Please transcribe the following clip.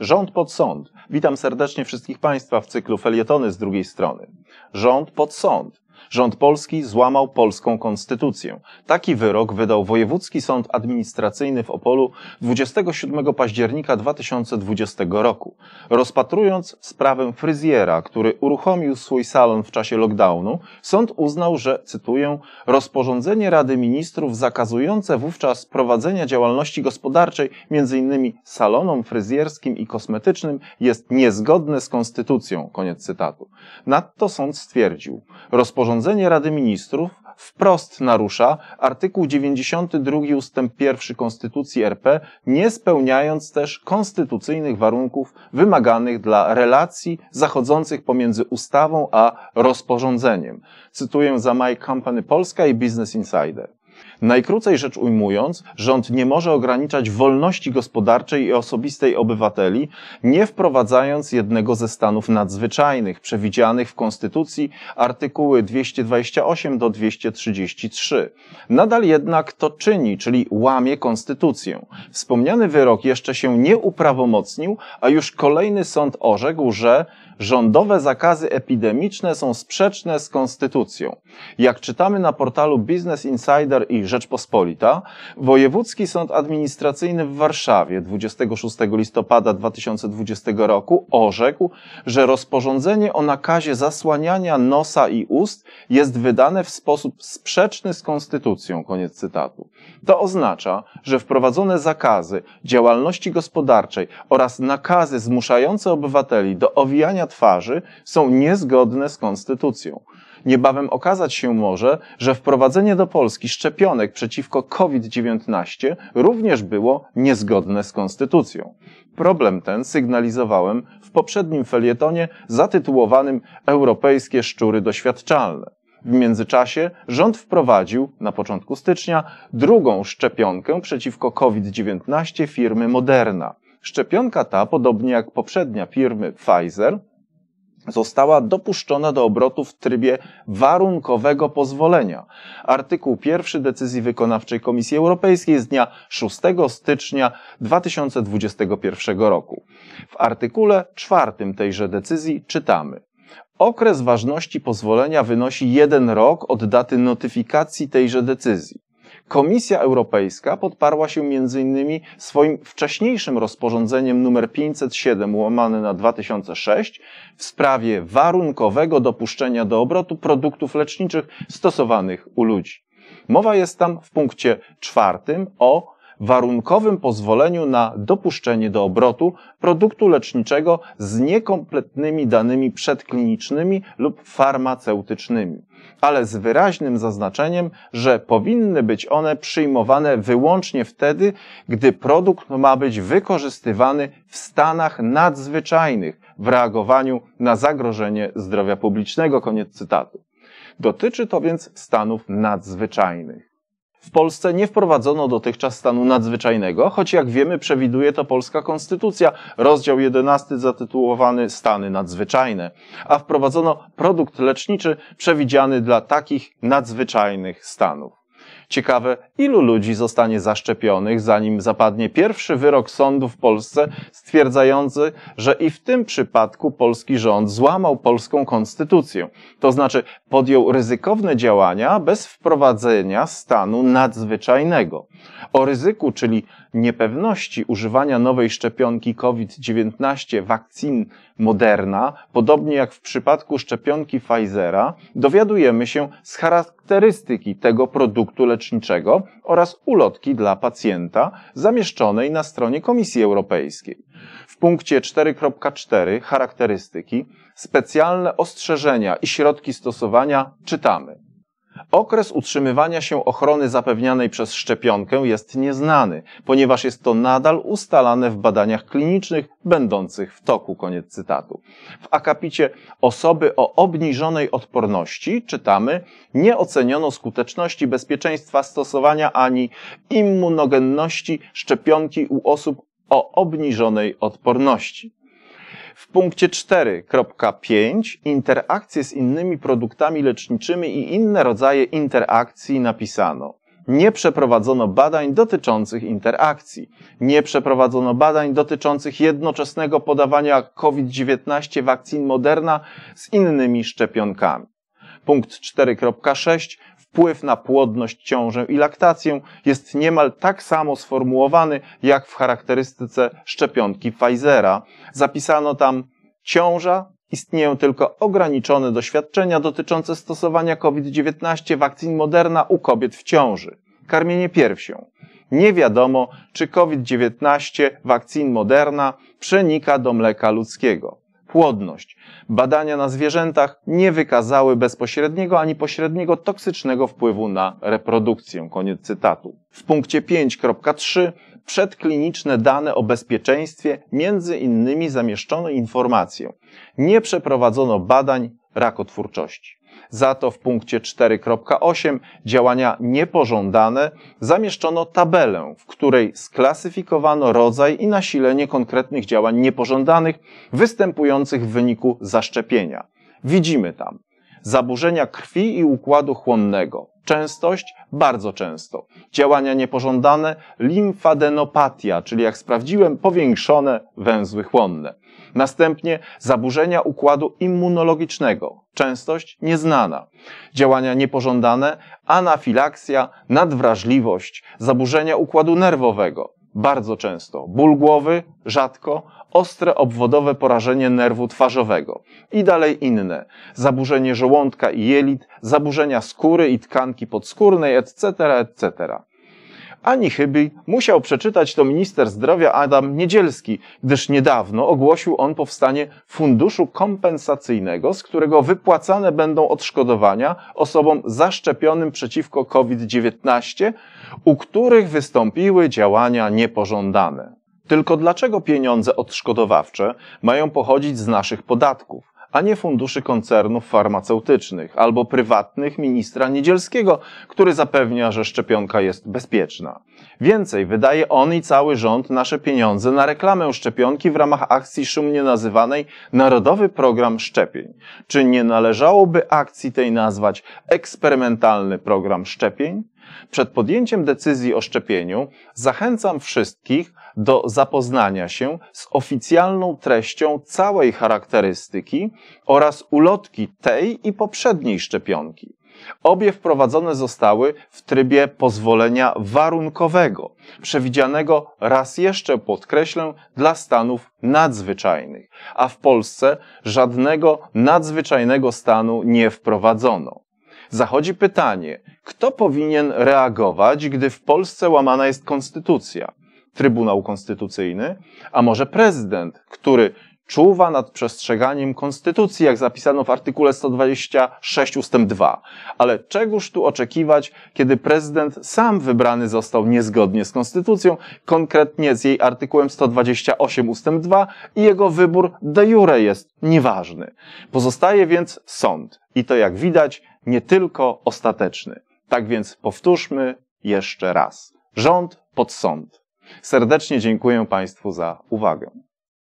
Rząd pod sąd. Witam serdecznie wszystkich Państwa w cyklu Felietony z drugiej strony. Rząd pod sąd. Rząd polski złamał polską konstytucję. Taki wyrok wydał Wojewódzki Sąd Administracyjny w Opolu 27 października 2020 roku. Rozpatrując sprawę fryzjera, który uruchomił swój salon w czasie lockdownu, sąd uznał, że, cytuję, rozporządzenie Rady Ministrów zakazujące wówczas prowadzenia działalności gospodarczej, m.in. salonom fryzjerskim i kosmetycznym, jest niezgodne z konstytucją. Koniec cytatu. Nadto sąd stwierdził, rozporządzenie rozporządzenie Rady Ministrów wprost narusza artykuł 92 ust. 1 Konstytucji RP, nie spełniając też konstytucyjnych warunków wymaganych dla relacji zachodzących pomiędzy ustawą a rozporządzeniem. Cytuję za My Company Polska i Business Insider. Najkrócej rzecz ujmując, rząd nie może ograniczać wolności gospodarczej i osobistej obywateli, nie wprowadzając jednego ze stanów nadzwyczajnych przewidzianych w Konstytucji artykuły 228 do 233. Nadal jednak to czyni, czyli łamie Konstytucję. Wspomniany wyrok jeszcze się nie uprawomocnił, a już kolejny sąd orzekł, że rządowe zakazy epidemiczne są sprzeczne z Konstytucją. Jak czytamy na portalu Business Insider i Rzeczpospolita, Wojewódzki Sąd Administracyjny w Warszawie 26 listopada 2020 roku orzekł, że rozporządzenie o nakazie zasłaniania nosa i ust jest wydane w sposób sprzeczny z konstytucją. Koniec cytatu. To oznacza, że wprowadzone zakazy działalności gospodarczej oraz nakazy zmuszające obywateli do owijania twarzy są niezgodne z konstytucją niebawem okazać się może, że wprowadzenie do Polski szczepionek przeciwko COVID-19 również było niezgodne z konstytucją. Problem ten sygnalizowałem w poprzednim felietonie zatytułowanym Europejskie szczury doświadczalne. W międzyczasie rząd wprowadził na początku stycznia drugą szczepionkę przeciwko COVID-19 firmy Moderna. Szczepionka ta, podobnie jak poprzednia firmy Pfizer, została dopuszczona do obrotu w trybie warunkowego pozwolenia. Artykuł 1 decyzji wykonawczej Komisji Europejskiej z dnia 6 stycznia 2021 roku. W artykule 4 tejże decyzji czytamy. Okres ważności pozwolenia wynosi jeden rok od daty notyfikacji tejże decyzji. Komisja Europejska podparła się m.in. swoim wcześniejszym rozporządzeniem nr 507 łamane na 2006 w sprawie warunkowego dopuszczenia do obrotu produktów leczniczych stosowanych u ludzi. Mowa jest tam w punkcie czwartym o warunkowym pozwoleniu na dopuszczenie do obrotu produktu leczniczego z niekompletnymi danymi przedklinicznymi lub farmaceutycznymi, ale z wyraźnym zaznaczeniem, że powinny być one przyjmowane wyłącznie wtedy, gdy produkt ma być wykorzystywany w stanach nadzwyczajnych w reagowaniu na zagrożenie zdrowia publicznego. Koniec cytatu. Dotyczy to więc stanów nadzwyczajnych. W Polsce nie wprowadzono dotychczas stanu nadzwyczajnego, choć jak wiemy przewiduje to polska konstytucja, rozdział 11 zatytułowany Stany nadzwyczajne, a wprowadzono produkt leczniczy przewidziany dla takich nadzwyczajnych stanów. Ciekawe, ilu ludzi zostanie zaszczepionych, zanim zapadnie pierwszy wyrok sądu w Polsce stwierdzający, że i w tym przypadku polski rząd złamał polską konstytucję. To znaczy podjął ryzykowne działania bez wprowadzenia stanu nadzwyczajnego. O ryzyku, czyli niepewności używania nowej szczepionki COVID-19 wakcin Moderna, podobnie jak w przypadku szczepionki Pfizera, dowiadujemy się z charakterystyki tego produktu leczniczego oraz ulotki dla pacjenta zamieszczonej na stronie Komisji Europejskiej. W punkcie 4.4 charakterystyki specjalne ostrzeżenia i środki stosowania czytamy. Okres utrzymywania się ochrony zapewnianej przez szczepionkę jest nieznany, ponieważ jest to nadal ustalane w badaniach klinicznych będących w toku. Koniec cytatu. W akapicie Osoby o obniżonej odporności czytamy nie oceniono skuteczności bezpieczeństwa stosowania ani immunogenności szczepionki u osób o obniżonej odporności. W punkcie 4.5 interakcje z innymi produktami leczniczymi i inne rodzaje interakcji napisano. Nie przeprowadzono badań dotyczących interakcji. Nie przeprowadzono badań dotyczących jednoczesnego podawania COVID-19 wakcin Moderna z innymi szczepionkami. Punkt 4.6 wpływ na płodność, ciążę i laktację jest niemal tak samo sformułowany jak w charakterystyce szczepionki Pfizera. Zapisano tam ciąża, istnieją tylko ograniczone doświadczenia dotyczące stosowania COVID-19 wakcyn Moderna u kobiet w ciąży. Karmienie piersią. Nie wiadomo, czy COVID-19 wakcyn Moderna przenika do mleka ludzkiego płodność. Badania na zwierzętach nie wykazały bezpośredniego ani pośredniego toksycznego wpływu na reprodukcję. Koniec cytatu. W punkcie 5.3 przedkliniczne dane o bezpieczeństwie między innymi zamieszczono informację. Nie przeprowadzono badań rakotwórczości. Za to w punkcie 4.8 działania niepożądane zamieszczono tabelę, w której sklasyfikowano rodzaj i nasilenie konkretnych działań niepożądanych występujących w wyniku zaszczepienia. Widzimy tam zaburzenia krwi i układu chłonnego, częstość bardzo często, działania niepożądane limfadenopatia, czyli jak sprawdziłem powiększone węzły chłonne, Następnie zaburzenia układu immunologicznego, częstość nieznana, działania niepożądane, anafilakcja, nadwrażliwość, zaburzenia układu nerwowego, bardzo często, ból głowy, rzadko, ostre obwodowe porażenie nerwu twarzowego i dalej inne, zaburzenie żołądka i jelit, zaburzenia skóry i tkanki podskórnej, etc., etc ani chybi musiał przeczytać to minister zdrowia Adam Niedzielski, gdyż niedawno ogłosił on powstanie funduszu kompensacyjnego, z którego wypłacane będą odszkodowania osobom zaszczepionym przeciwko COVID-19, u których wystąpiły działania niepożądane. Tylko dlaczego pieniądze odszkodowawcze mają pochodzić z naszych podatków? a nie funduszy koncernów farmaceutycznych albo prywatnych ministra Niedzielskiego, który zapewnia, że szczepionka jest bezpieczna. Więcej, wydaje on i cały rząd nasze pieniądze na reklamę szczepionki w ramach akcji szumnie nazywanej Narodowy Program Szczepień. Czy nie należałoby akcji tej nazwać eksperymentalny program szczepień? Przed podjęciem decyzji o szczepieniu zachęcam wszystkich do zapoznania się z oficjalną treścią całej charakterystyki oraz ulotki tej i poprzedniej szczepionki. Obie wprowadzone zostały w trybie pozwolenia warunkowego, przewidzianego raz jeszcze podkreślę dla stanów nadzwyczajnych, a w Polsce żadnego nadzwyczajnego stanu nie wprowadzono zachodzi pytanie, kto powinien reagować, gdy w Polsce łamana jest konstytucja? Trybunał Konstytucyjny, a może prezydent, który czuwa nad przestrzeganiem konstytucji, jak zapisano w artykule 126 ust. 2. Ale czegoż tu oczekiwać, kiedy prezydent sam wybrany został niezgodnie z konstytucją, konkretnie z jej artykułem 128 ust. 2 i jego wybór de jure jest nieważny. Pozostaje więc sąd i to jak widać nie tylko ostateczny. Tak więc powtórzmy jeszcze raz. Rząd pod sąd. Serdecznie dziękuję Państwu za uwagę.